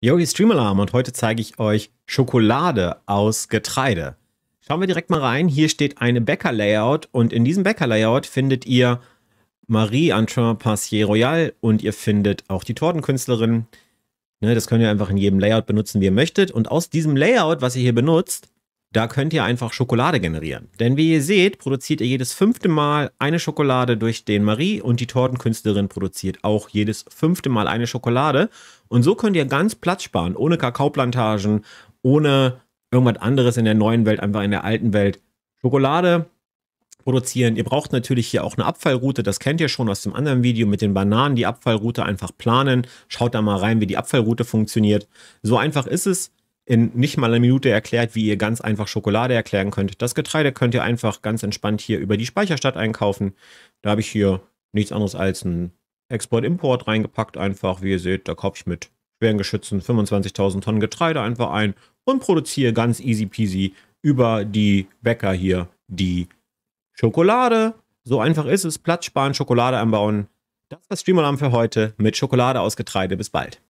Yo, hier ist Streamalarm und heute zeige ich euch Schokolade aus Getreide. Schauen wir direkt mal rein. Hier steht eine Bäcker-Layout und in diesem Bäcker-Layout findet ihr Marie Antoine Passier Royal und ihr findet auch die Tortenkünstlerin. Ne, das könnt ihr einfach in jedem Layout benutzen, wie ihr möchtet. Und aus diesem Layout, was ihr hier benutzt, da könnt ihr einfach Schokolade generieren. Denn wie ihr seht, produziert ihr jedes fünfte Mal eine Schokolade durch den Marie und die Tortenkünstlerin produziert auch jedes fünfte Mal eine Schokolade. Und so könnt ihr ganz Platz sparen, ohne Kakaoplantagen, ohne irgendwas anderes in der neuen Welt, einfach in der alten Welt. Schokolade produzieren. Ihr braucht natürlich hier auch eine Abfallroute, das kennt ihr schon aus dem anderen Video mit den Bananen, die Abfallroute einfach planen. Schaut da mal rein, wie die Abfallroute funktioniert. So einfach ist es in nicht mal einer Minute erklärt, wie ihr ganz einfach Schokolade erklären könnt. Das Getreide könnt ihr einfach ganz entspannt hier über die Speicherstadt einkaufen. Da habe ich hier nichts anderes als einen Export-Import reingepackt einfach. Wie ihr seht, da kaufe ich mit schweren Geschützen 25.000 Tonnen Getreide einfach ein und produziere ganz easy peasy über die Bäcker hier die Schokolade. So einfach ist es. Platz sparen, Schokolade anbauen. Das war Streamalarm für heute mit Schokolade aus Getreide. Bis bald.